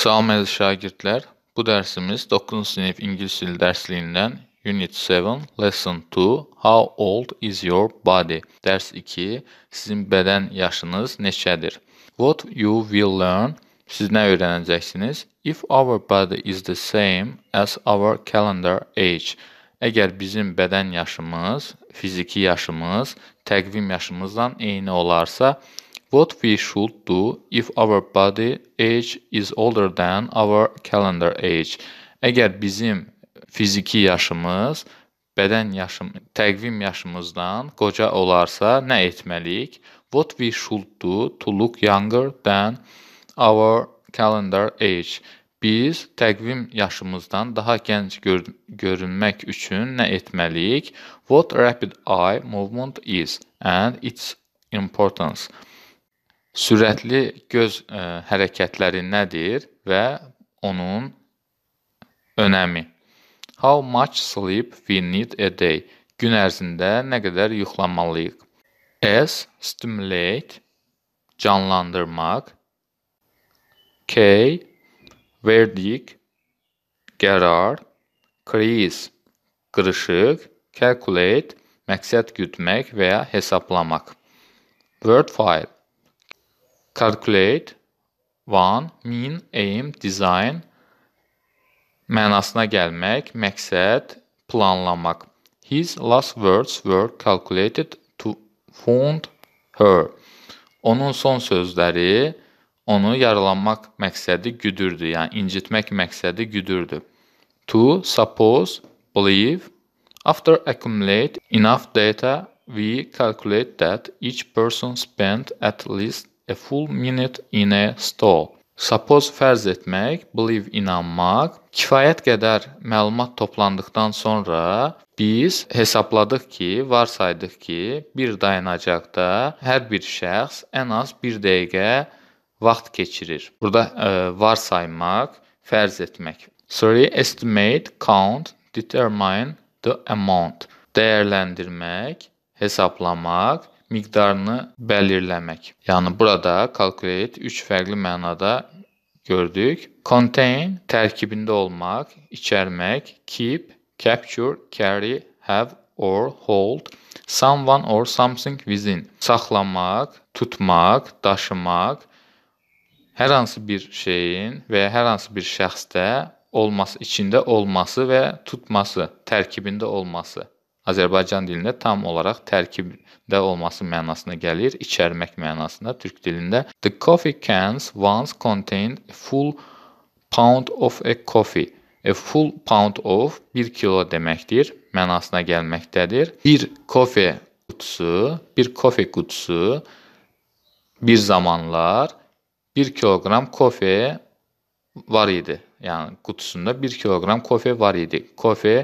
Salam əziz şagirdlər, bu dərsimiz 9-cu sinif ingilis dili dərsliyindən Unit 7, Lesson 2, How old is your body? Dərs 2, sizin bədən yaşınız neçədir? What you will learn, siz nə öyrənəcəksiniz? If our body is the same as our calendar age. Əgər bizim bədən yaşımız, fiziki yaşımız, təqvim yaşımızdan eyni olarsa, what we should do if our body age is older than our calendar age. Əgər bizim fiziki yaşımız bədən yaşım təqvim yaşımızdan qoca olarsa nə etməliyik? What we should do to look younger than our calendar age. Biz təqvim yaşımızdan daha gənc gör görünmək üçün nə etməliyik? What rapid eye movement is and its importance. Sürətli göz ə, e, hərəkətləri nədir və onun önəmi? How much sleep we need a day? Gün ərzində nə qədər yuxlamalıyıq? S stimulate canlandırmaq. K verdik qərar. Crease qırışıq. Calculate məqsəd gütmək və ya hesablamaq. Word file calculate, one, mean, aim, design, mənasına gəlmək, məqsəd, planlamaq. His last words were calculated to wound her. Onun son sözləri onu yaralanmaq məqsədi güdürdü, yəni incitmək məqsədi güdürdü. To suppose, believe, after accumulate enough data, we calculate that each person spent at least a full minute in a stall. Suppose fərz etmək, believe inanmaq. Kifayət qədər məlumat toplandıqdan sonra biz hesabladıq ki, varsaydıq ki, bir dayanacaqda hər bir şəxs ən az 1 dəqiqə vaxt keçirir. Burada ə, e, varsaymaq, fərz etmək. Sorry, estimate, count, determine the amount. Dəyərləndirmək, hesablamaq, miqdarını belirlemek. Yani burada calculate 3 farklı mənada gördük. Contain tərkibində olmaq, içərmək, keep, capture, carry, have or hold, someone or something within. Saxlamaq, tutmaq, daşımaq, hər hansı bir şeyin və ya hər hansı bir şəxsdə olması, içində olması və tutması, tərkibində olması. Azərbaycan dilində tam olaraq tərkibdə olması mənasına gəlir, içərmək mənasına türk dilində. The coffee cans once contained a full pound of a coffee. A full pound of 1 kilo deməkdir, mənasına gəlməkdədir. Bir kofe qutusu, bir kofe qutusu bir zamanlar 1 kiloqram kofe var idi. Yəni qutusunda 1 kiloqram kofe var idi. Kofe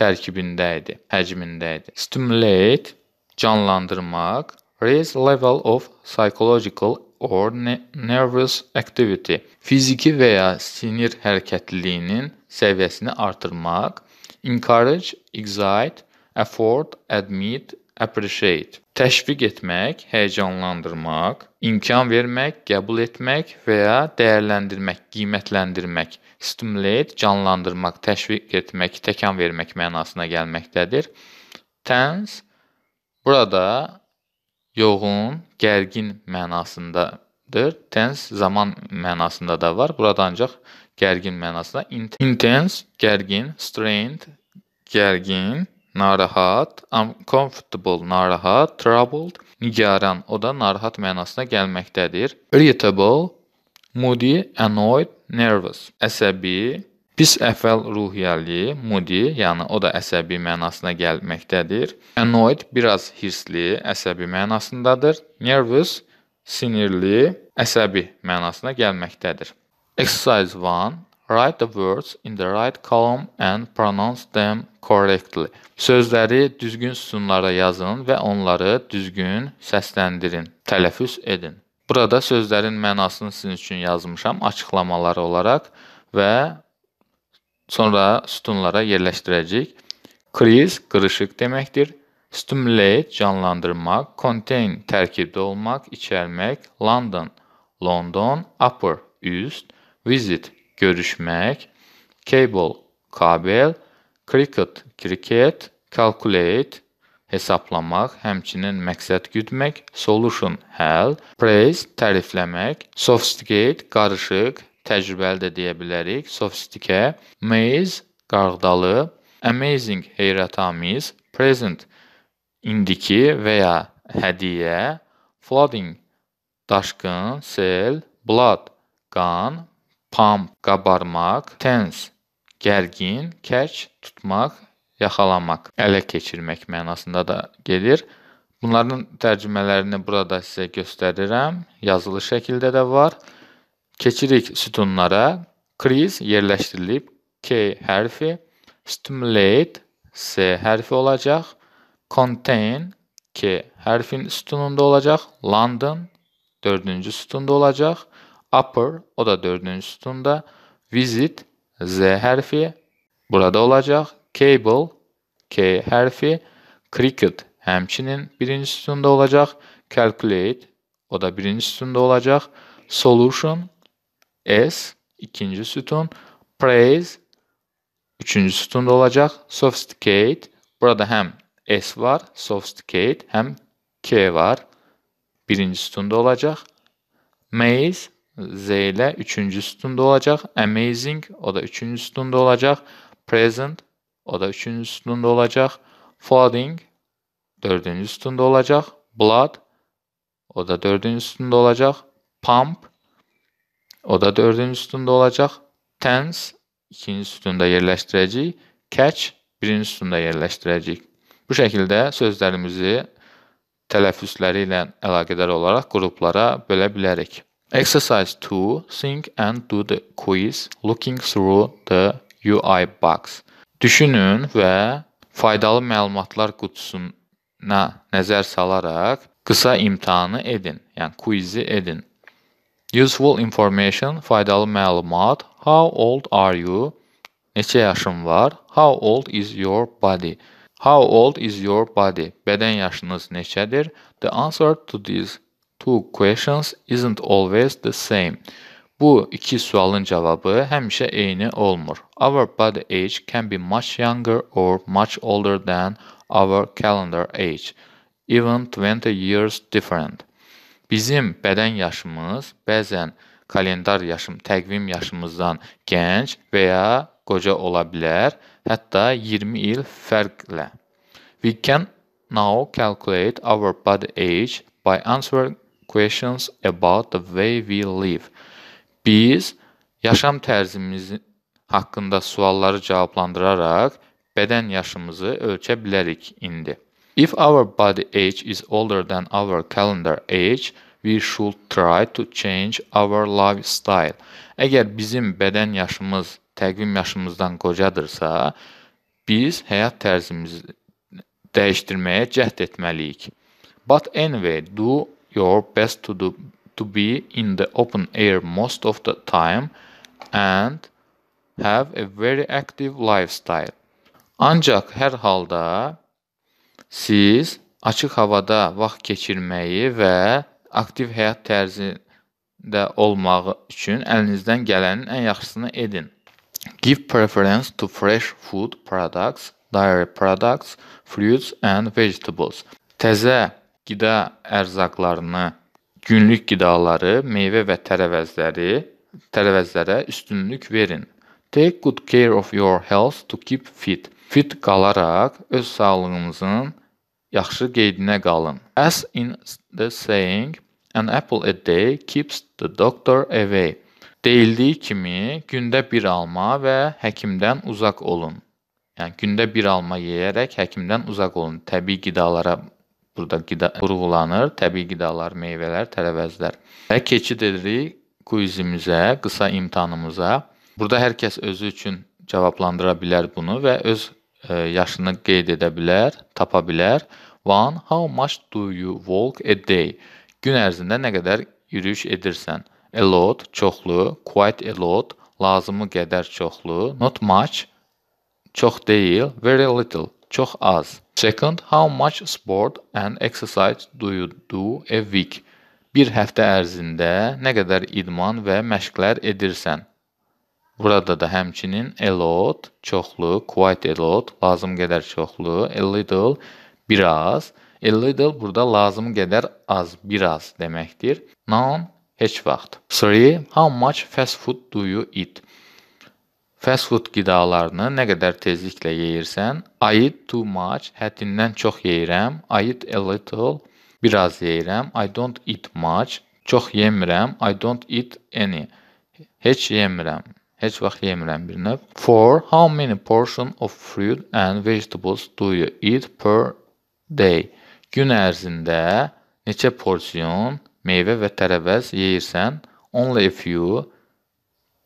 tərkibində idi, həcmində idi. Stimulate canlandırmaq, raise level of psychological or ne nervous activity, fiziki və ya sinir hərəkətliliyinin səviyyəsini artırmaq, encourage, excite, afford, admit, appreciate Təşviq etmək, həyəcanlandırmaq, imkan vermək, qəbul etmək və ya dəyərləndirmək, qiymətləndirmək, stimulate canlandırmaq, təşviq etmək, təkan vermək mənasına gəlməkdədir. Tense burada yoğun, gərgin mənasındadır. Tense zaman mənasında da var. Burada ancaq gərgin mənasında intense, gərgin, strained, gərgin narahat, uncomfortable narahat, troubled nigaran, o da narahat mənasına gəlməkdədir. Irritable, moody, annoyed, nervous, əsəbi, pis əfəl ruhiyyəli, moody, yəni o da əsəbi mənasına gəlməkdədir. Annoyed biraz hirsli, əsəbi mənasındadır. Nervous, sinirli, əsəbi mənasına gəlməkdədir. Exercise 1 Write the words in the right column and pronounce them correctly. Sözləri düzgün sütunlara yazın və onları düzgün səsləndirin, tələffüz edin. Burada sözlərin mənasını sizin üçün yazmışam açıqlamaları olaraq və sonra sütunlara yerləşdirəcəyik. Kriz qırışıq deməkdir. Stimulate canlandırmaq, contain tərkibdə olmaq, içərmək, London, London, upper üst, visit görüşmək, cable kabel, cricket kriket, calculate hesablamaq, həmçinin məqsəd güdmək, solution həll, price tərifləmək, sophisticate qarışıq, təcrübəli də deyə bilərik, sofistike, maze qarğıdalı, amazing heyrətamiz, present indiki və ya hədiyyə, flooding daşqın, sel, blood qan, pump qabarmaq, tense gərgin, catch tutmaq yaxalanmaq, ələ keçirmək mənasında da gedir. Bunların tərcümələrini burada sizə göstərirəm. Yazılı şəkildə də var. Keçirik sütunlara. Kriz yerləşdirilib K hərfi, stimulate S hərfi olacaq, contain K hərfin sütununda olacaq, London 4-cü sütunda olacaq, upper o da 4-cü sütunda, visit Z hərfi burada olacaq, Cable, K hərfi, Cricket həmçinin birinci sütunda olacaq, Calculate, o da birinci sütunda olacaq, Solution, S, ikinci sütun, Praise, üçüncü sütunda olacaq, Sophisticate, burada həm S var, Sophisticate, həm K var, birinci sütunda olacaq, Maze, Z ilə üçüncü sütunda olacaq. Amazing o da üçüncü sütunda olacaq. Present O da üçüncü sütunda olacaq. Flooding dördüncü sütunda olacaq. Blood o da dördüncü sütunda olacaq. Pump o da dördüncü sütunda olacaq. Tense ikinci sütunda yerləşdirəcəyik. Catch birinci sütunda yerləşdirəcəyik. Bu şəkildə sözlərimizi tələffüzləri ilə əlaqədar olaraq qruplara bölə bilərik. Exercise 2. Think and do the quiz looking through the UI box. Düşünün və faydalı məlumatlar qutusuna nəzər salaraq qısa imtahanı edin, yəni quizi edin. Useful information, faydalı məlumat. How old are you? Neçə yaşın var? How old is your body? How old is your body? Bədən yaşınız neçədir? The answer to these two questions isn't always the same. Bu iki sualın cavabı həmişə eyni olmur. Our body age can be much younger or much older than our calendar age, even 20 years different. Bizim bədən yaşımız bəzən kalendar yaşım, təqvim yaşımızdan gənc və ya qoca ola bilər, hətta 20 il fərqlə. We can now calculate our body age by answering questions about the way we live. Biz yaşam tərzimiz haqqında sualları cavablandıraraq bədən yaşımızı ölçə bilərik indi. If our body age is older than our calendar age, we should try to change our lifestyle. Əgər bizim bədən yaşımız təqvim yaşımızdan qocadırsa, biz həyat tərzimizi dəyişdirməyə cəhd etməliyik. But anyway, do your best to do to be in the open air most of the time and have a very active lifestyle. Ancaq hər halda siz açıq havada vaxt keçirməyi və aktiv həyat tərzində olmaq üçün əlinizdən gələnin ən yaxşısını edin. Give preference to fresh food products, dairy products, fruits and vegetables. Təzə qida ərzaqlarını Günlük qidaları, meyvə və tərəvəzləri, tərəvəzlərə üstünlük verin. Take good care of your health to keep fit. Fit qalaraq öz sağlığınızın yaxşı qeydinə qalın. As in the saying, an apple a day keeps the doctor away. Deyildiyi kimi gündə bir alma və həkimdən uzaq olun. Yəni gündə bir alma yeyərək həkimdən uzaq olun. Təbii qidalara burada qida vurğulanır. Təbii qidalar, meyvələr, tərəvəzlər. Və keçid edirik quizimizə, qısa imtahanımıza. Burada hər kəs özü üçün cavablandıra bilər bunu və öz e, yaşını qeyd edə bilər, tapa bilər. One, how much do you walk a day? Gün ərzində nə qədər yürüyüş edirsən? A lot, çoxlu, quite a lot, lazımı qədər çoxlu, not much, çox deyil, very little, Çox az. Second, how much sport and exercise do you do a week? Bir həftə ərzində nə qədər idman və məşqlər edirsən? Burada da həmçinin a lot, çoxlu, quite a lot, lazım qədər çoxlu, a little, biraz, a little burada lazım qədər az, biraz deməkdir. None, heç vaxt. 3. How much fast food do you eat? Fast food qidalarını nə qədər tezliklə yeyirsən, I eat too much, həddindən çox yeyirəm, I eat a little, biraz yeyirəm, I don't eat much, çox yemirəm, I don't eat any, heç yemirəm, heç vaxt yemirəm bir növ. 4. How many portion of fruit and vegetables do you eat per day? Gün ərzində neçə porsiyon meyvə və tərəvəz yeyirsən? Only a few,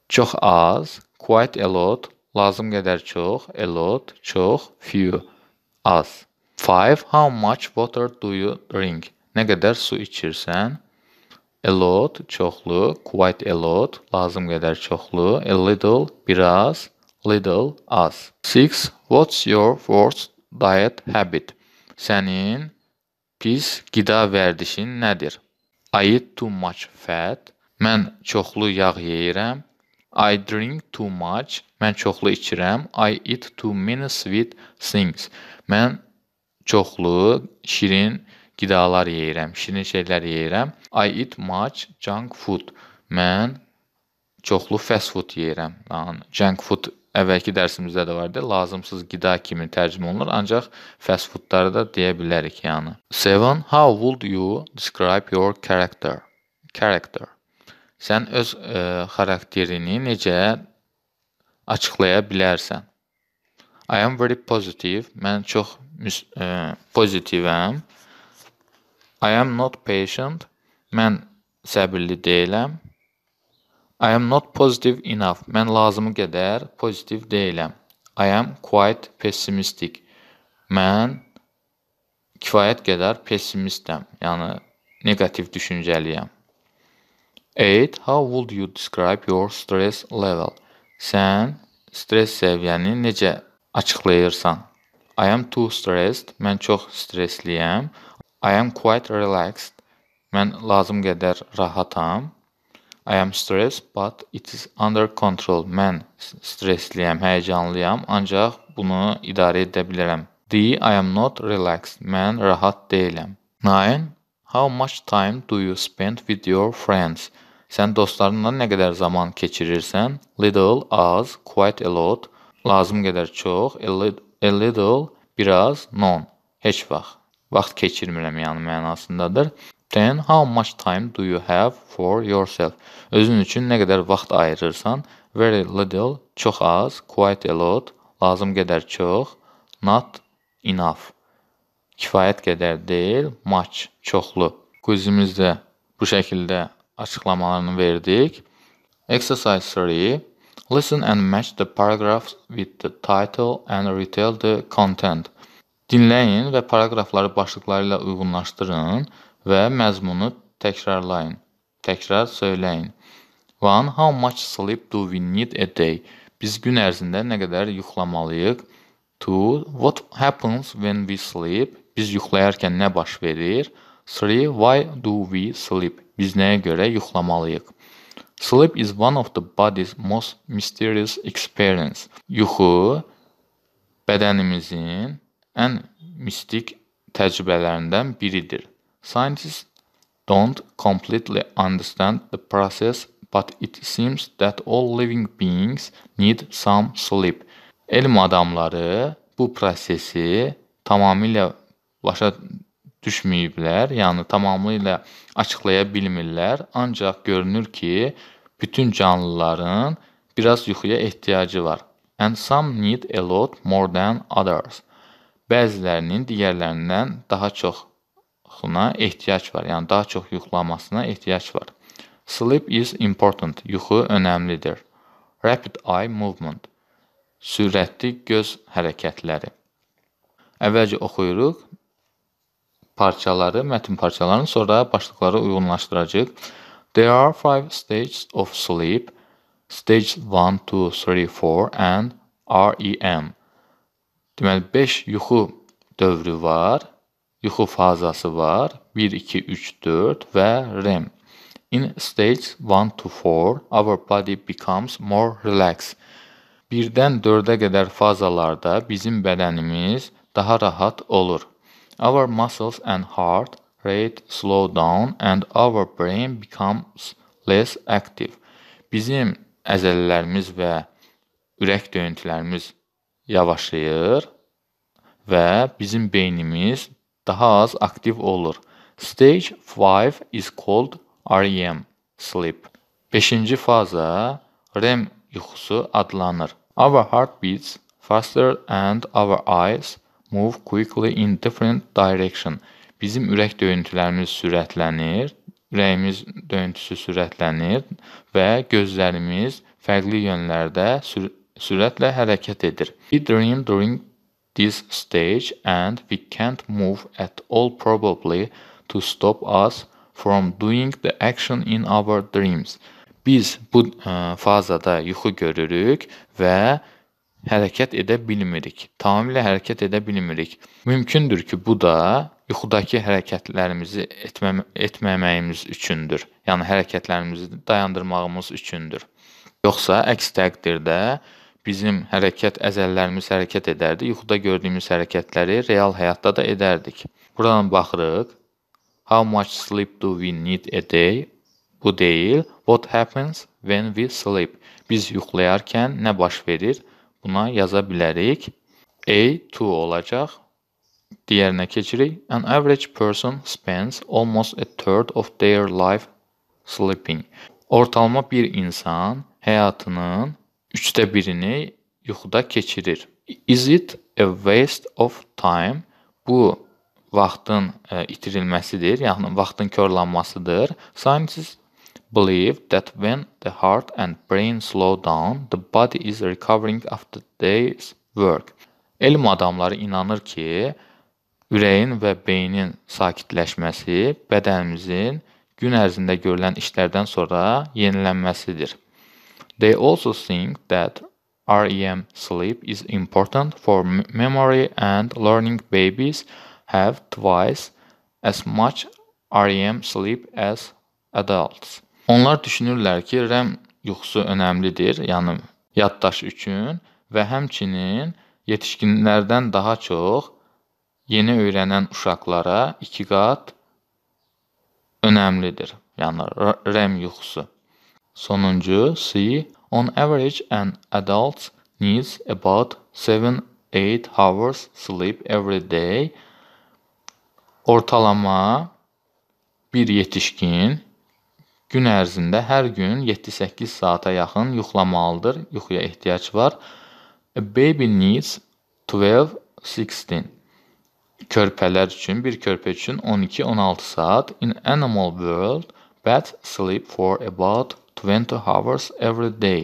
çox az, Quite a lot, lazım qədər çox, a lot, çox, few, az. 5. How much water do you drink? Nə qədər su içirsən? A lot, çoxlu, quite a lot, lazım qədər çoxlu, a little, biraz, little, az. 6. What's your worst diet habit? Sənin pis qida vərdişin nədir? I eat too much fat. Mən çoxlu yağ yeyirəm. I drink too much. Mən çoxlu içirəm. I eat too many sweet things. Mən çoxlu şirin qidalar yeyirəm. Şirin şeylər yeyirəm. I eat much junk food. Mən çoxlu fast food yeyirəm. Yəni junk food əvvəlki dərsimizdə də var idi. Lazımsız qida kimi tərcümə olunur, ancaq fast foodları da deyə bilərik yəni. 7. How would you describe your character? Character sən öz ə, e, xarakterini necə açıqlaya bilərsən? I am very positive. Mən çox ə, e, pozitivəm. I am not patient. Mən səbirli deyiləm. I am not positive enough. Mən lazımı qədər pozitiv deyiləm. I am quite pessimistic. Mən kifayət qədər pessimistəm. Yəni negativ düşüncəliyəm. 8. How would you describe your stress level? Sən stress səviyyəni necə açıqlayırsan? I am too stressed. Mən çox stressliyəm. I am quite relaxed. Mən lazım qədər rahatam. I am stressed but it is under control. Mən stressliyəm, həyəcanlıyam, ancaq bunu idarə edə bilərəm. D. I am not relaxed. Mən rahat deyiləm. 9. How much time do you spend with your friends? Sən dostlarınla nə qədər zaman keçirirsən, little az, quite a lot, lazım qədər çox, a little biraz, none, heç vaxt. Vaxt keçirmirəm yəni mənasındadır. Then how much time do you have for yourself? Özün üçün nə qədər vaxt ayırırsan? Very little, çox az, quite a lot, lazım qədər çox, not enough. Kifayət qədər deyil, much, çoxlu. Quizimizdə bu şəkildə açıqlamalarını verdik. Exercise 3. Listen and match the paragraphs with the title and retell the content. Dinləyin və paraqrafları başlıqları ilə uyğunlaşdırın və məzmunu təkrarlayın. Təkrar söyləyin. 1. How much sleep do we need a day? Biz gün ərzində nə qədər yuxlamalıyıq? 2. What happens when we sleep? Biz yuxlayarkən nə baş verir? 3. Why do we sleep? biz nəyə görə yuxlamalıyıq? Sleep is one of the body's most mysterious experience. Yuxu bədənimizin ən mistik təcrübələrindən biridir. Scientists don't completely understand the process, but it seems that all living beings need some sleep. Elm adamları bu prosesi tamamilə başa düşməyiblər, yəni tamamilə açıqlaya bilmirlər, ancaq görünür ki, bütün canlıların biraz yuxuya ehtiyacı var. And some need a lot more than others. Bəzilərinin digərlərindən daha çoxuna ehtiyac var. Yəni daha çox yuxlamasına ehtiyac var. Sleep is important. Yuxu önəmlidir. Rapid eye movement. Sürətli göz hərəkətləri. Əvvəlcə oxuyuruq parçaları, mətn parçalarını sonra başlıqlara uyğunlaşdıracağıq. There are five stages of sleep. Stage 1, 2, 3, 4 and REM. Deməli 5 yuxu dövrü var, yuxu fazası var. 1, 2, 3, 4 və REM. In stage 1 to 4, our body becomes more relaxed. 1-dən 4-ə qədər fazalarda bizim bədənimiz daha rahat olur. Our muscles and heart rate slow down and our brain becomes less active. Bizim əzələlərimiz və ürək döyüntülərimiz yavaşlayır və bizim beynimiz daha az aktiv olur. Stage 5 is called REM sleep. 5-ci faza REM yuxusu adlanır. Our heart beats faster and our eyes move quickly in different direction. Bizim ürək döyüntülərimiz sürətlənir, ürəyimiz döyüntüsü sürətlənir və gözlərimiz fərqli yönlərdə sür sürətlə hərəkət edir. We dream during this stage and we can't move at all probably to stop us from doing the action in our dreams. Biz bu ə, fazada yuxu görürük və hərəkət edə bilmirik. Tamamilə hərəkət edə bilmirik. Mümkündür ki, bu da yuxudakı hərəkətlərimizi etmə etməməyimiz üçündür. Yəni hərəkətlərimizi dayandırmağımız üçündür. Yoxsa əks təqdirdə bizim hərəkət əzəllərimiz hərəkət edərdi. Yuxuda gördüyümüz hərəkətləri real həyatda da edərdik. Buradan baxırıq. How much sleep do we need a day? Bu deyil. What happens when we sleep? Biz yuxlayarkən nə baş verir? Buna yaza bilərik. A 2 olacaq. Digərinə keçirik. An average person spends almost a third of their life sleeping. Ortalama bir insan həyatının üçdə birini yuxuda keçirir. Is it a waste of time? Bu vaxtın e, itirilməsidir, yəni vaxtın korlanmasıdır. Scientist believed that when the heart and brain slow down, the body is recovering after day's work. Elm adamları inanır ki, ürəyin və beynin sakitləşməsi bədənimizin gün ərzində görülən işlərdən sonra yenilənməsidir. They also think that REM sleep is important for memory and learning. Babies have twice as much REM sleep as adults. Onlar düşünürlər ki, rəm yuxusu önəmlidir, yəni yaddaş üçün və həmçinin yetişkinlərdən daha çox yeni öyrənən uşaqlara iki qat önəmlidir. Yəni REM yuxusu. Sonuncu C on average an adult needs about 7-8 hours sleep every day. Ortalama bir yetişkin Gün ərzində hər gün 7-8 saata yaxın yuxlamalıdır. Yuxuya ehtiyac var. A baby needs 12-16. Körpələr üçün, bir körpə üçün 12-16 saat. In animal world, bats sleep for about 20 hours every day.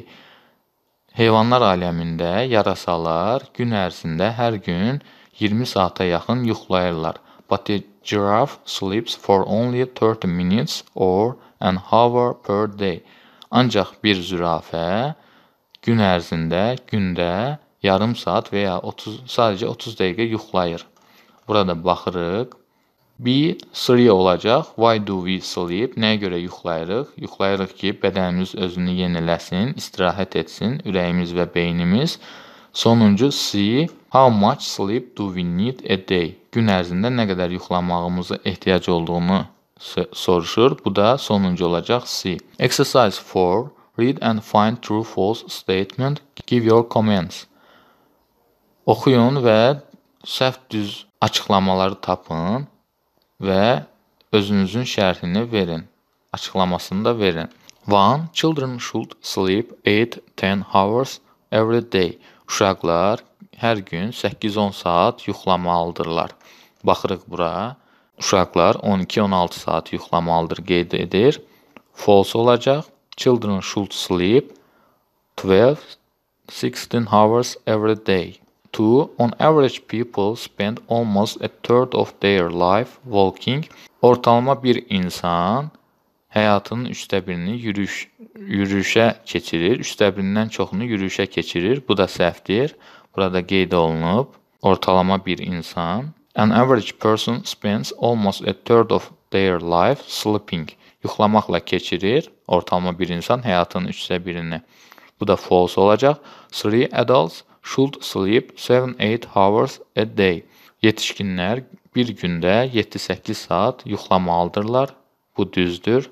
Heyvanlar aləmində yarasalar gün ərzində hər gün 20 saata yaxın yuxlayırlar. But a giraffe sleeps for only 30 minutes or an hour per day. Ancaq bir zürafə gün ərzində gündə yarım saat və ya 30 sadəcə 30 dəqiqə yuxlayır. Burada baxırıq. B 3 olacaq. Why do we sleep? Nəyə görə yuxlayırıq? Yuxlayırıq ki, bədənimiz özünü yeniləsin, istirahət etsin, ürəyimiz və beynimiz. Sonuncu C How much sleep do we need a day? Gün ərzində nə qədər yuxlamağımıza ehtiyac olduğunu soruşur. Bu da sonuncu olacaq C. Exercise 4. Read and find true false statement. Give your comments. Oxuyun və səhv düz açıqlamaları tapın və özünüzün şərhini verin. Açıqlamasını da verin. 1. Children should sleep 8-10 hours every day. Uşaqlar hər gün 8-10 saat yuxlamalıdırlar. Baxırıq bura. Uşaqlar 12-16 saat yuxlamalıdır qeyd edir. False olacaq. Children should sleep 12-16 hours every day. 2. On average people spend almost a third of their life walking. Ortalama bir insan həyatının üçdə birini yürüyüş, yürüyüşə keçirir. Üçdə birindən çoxunu yürüyüşə keçirir. Bu da səhvdir. Burada qeyd olunub. Ortalama bir insan An average person spends almost a third of their life sleeping. Yuxlamaqla keçirir ortalama bir insan həyatının üçdə birini. Bu da false olacaq. Three adults should sleep 7-8 hours a day. Yetişkinlər bir gündə 7-8 saat yuxlamalıdırlar. Bu düzdür.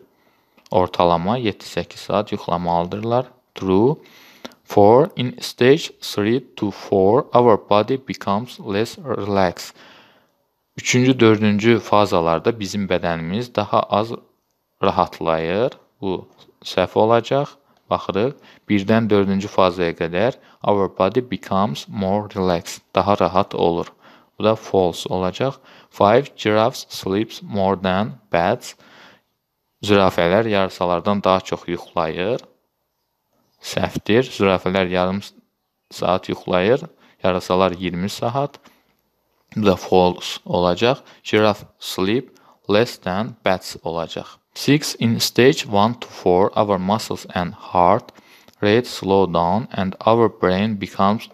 Ortalama 7-8 saat yuxlamalıdırlar. True. For in stage 3 to 4 our body becomes less relaxed. Üçüncü, dördüncü fazalarda bizim bədənimiz daha az rahatlayır. Bu səhv olacaq. Baxırıq, 1-dən 4-cü fazaya qədər our body becomes more relaxed, daha rahat olur. Bu da false olacaq. 5 giraffes sleeps more than bats. Zürafələr yarsalardan daha çox yuxlayır. Səhvdir. Zürafələr yarım saat yuxlayır, yarasalar 20 saat. Bu da false olacaq. Giraffe sleep less than bats olacaq. 6 in stage 1 to 4 our muscles and heart rate slow down and our brain becomes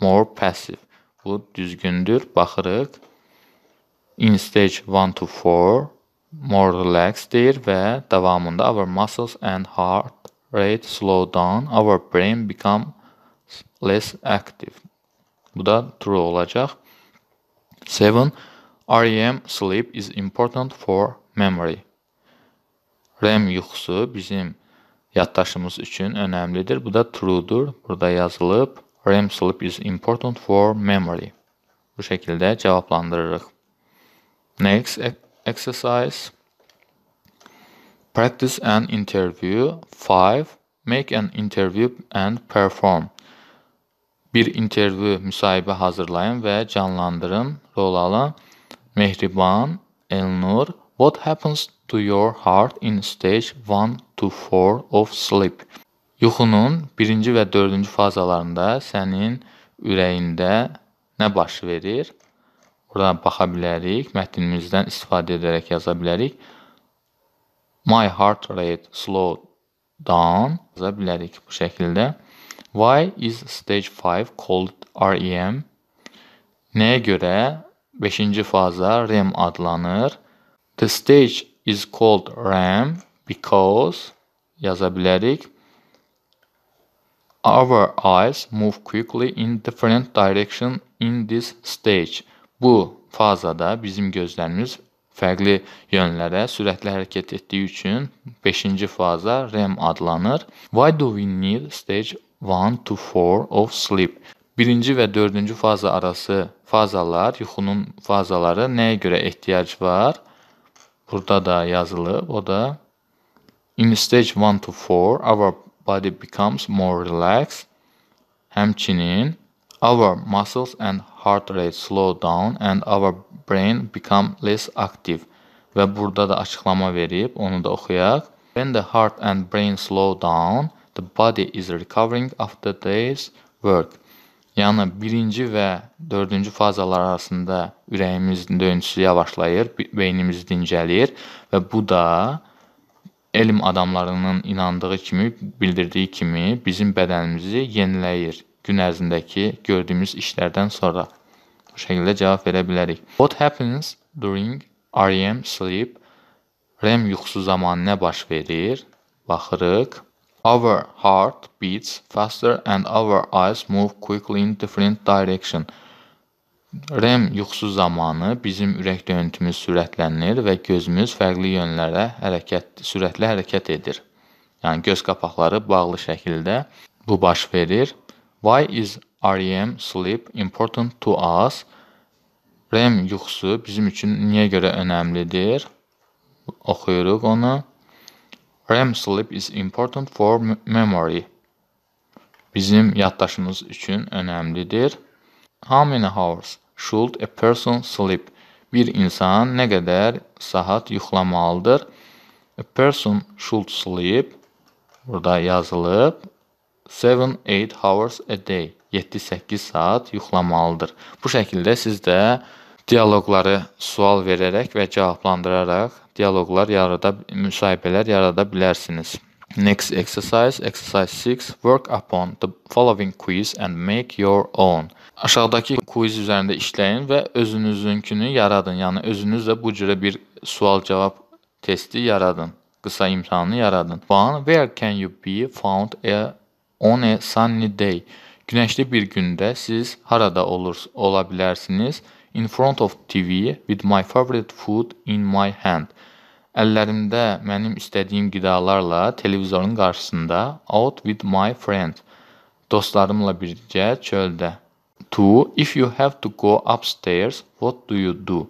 more passive. Bu düzgündür. Baxırıq. In stage 1 to 4 more relaxed deyir və davamında our muscles and heart rate slow down, our brain becomes less active. Bu da true olacaq. 7. REM sleep is important for memory. REM yuxusu bizim yaddaşımız için önemlidir. Bu da true'dur. Burada yazılıb REM sleep is important for memory. Bu şekilde cavablandırırıq. Next e, exercise. Practice an interview. 5. Make an interview and perform. bir intervyu, müsahibə hazırlayın və canlandırın, rol alın. Mehriban, Elnur, What happens to your heart in stage 1 to 4 of sleep? Yuxunun 1-ci və 4-cü fazalarında sənin ürəyində nə baş verir? Oradan baxa bilərik, mətnimizdən istifadə edərək yaza bilərik. My heart rate slowed down yaza bilərik bu şəkildə. Why is stage 5 called REM? Nəyə görə 5-ci faza REM adlanır? The stage is called REM because yaza bilərik. Our eyes move quickly in different direction in this stage. Bu fazada bizim gözlərimiz fərqli yönlərə sürətlə hərəkət etdiyi üçün 5-ci faza REM adlanır. Why do we need stage 1 to 4 of sleep. Birinci və dördüncü faza arası fazalar, yuxunun fazaları nəyə görə ehtiyac var? Burada da yazılıb, o da In stage 1 to 4, our body becomes more relaxed. Həmçinin our muscles and heart rate slow down and our brain become less active. Və burada da açıqlama verib, onu da oxuyaq. When the heart and brain slow down, The body is recovering after day's work. Yəni birinci və dördüncü fazalar arasında ürəyimiz döyüntüsü yavaşlayır, beynimiz dincəlir və bu da elm adamlarının inandığı kimi, bildirdiyi kimi bizim bədənimizi yeniləyir gün ərzindəki gördüyümüz işlərdən sonra. Bu şəkildə cavab verə bilərik. What happens during REM sleep? REM yuxusu zamanı nə baş verir? Baxırıq. Our heart beats faster and our eyes move quickly in different direction. REM yuxusu zamanı bizim ürək döyüntümüz sürətlənir və gözümüz fərqli yönlərə hərəkət, sürətli hərəkət edir. Yəni göz qapaqları bağlı şəkildə bu baş verir. Why is REM sleep important to us? REM yuxusu bizim üçün niyə görə önəmlidir? Oxuyuruq onu. REM sleep is important for memory. Bizim yaddaşımız üçün önəmlidir. How many hours should a person sleep? Bir insan nə qədər saat yuxlamalıdır? A person should sleep burada yazılıb 7-8 hours a day. 7-8 saat yuxlamalıdır. Bu şəkildə siz də dialoqları sual verərək və cavablandıraraq dialoqlar yarada, müsahibələr yarada bilərsiniz. Next exercise, exercise 6, work upon the following quiz and make your own. Aşağıdakı quiz üzərində işləyin və özünüzünkünü yaradın. Yəni özünüzlə bu cürə bir sual-cavab testi yaradın. Qısa imtahanı yaradın. 1. Where can you be found a, on a sunny day? Günəşli bir gündə siz harada olur, ola bilərsiniz? 2 in front of TV with my favorite food in my hand. Əllərimdə mənim istədiyim qidalarla televizorun qarşısında out with my friend. Dostlarımla birgə çöldə. 2. If you have to go upstairs, what do you do?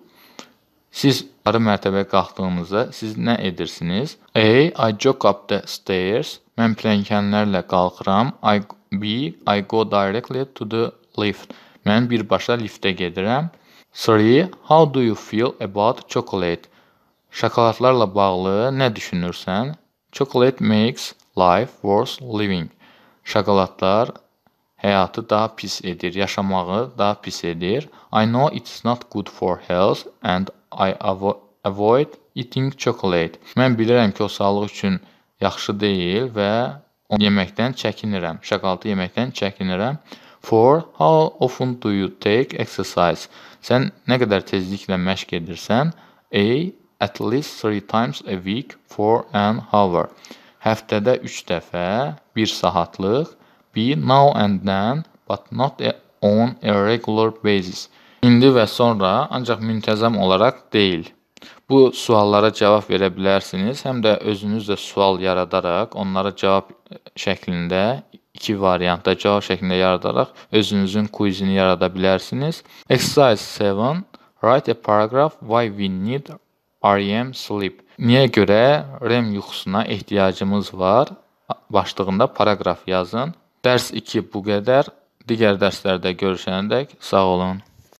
Siz yuxarı mərtəbə qalxdığınızda siz nə edirsiniz? A. I jog up the stairs. Mən pilləkənlərlə qalxıram. I B. I go directly to the lift. Mən birbaşa liftə gedirəm. Sorry, how do you feel about chocolate? Şokoladlarla bağlı nə düşünürsən? Chocolate makes life worth living. Şokoladlar həyatı daha pis edir, yaşamağı daha pis edir. I know it's not good for health and I avo avoid eating chocolate. Mən bilirəm ki, o sağlıq üçün yaxşı deyil və yeməkdən çəkinirəm. Şokoladı yeməkdən çəkinirəm. 4. How often do you take exercise? Sən nə qədər tezliklə məşq edirsən? A. At least 3 times a week for an hour. Həftədə 3 dəfə 1 saatlıq. B. Now and then, but not a, on a regular basis. İndi və sonra, ancaq müntəzəm olaraq deyil. Bu suallara cavab verə bilərsiniz, həm də özünüz də sual yaradaraq onlara cavab şəklində iki variantda cavab şəklində yaradaraq özünüzün quizini yarada bilərsiniz. Exercise 7. Write a paragraph why we need REM sleep. Niyə görə REM yuxusuna ehtiyacımız var? Başlığında paraqraf yazın. Dərs 2 bu qədər. Digər dərslərdə görüşənədək sağ olun.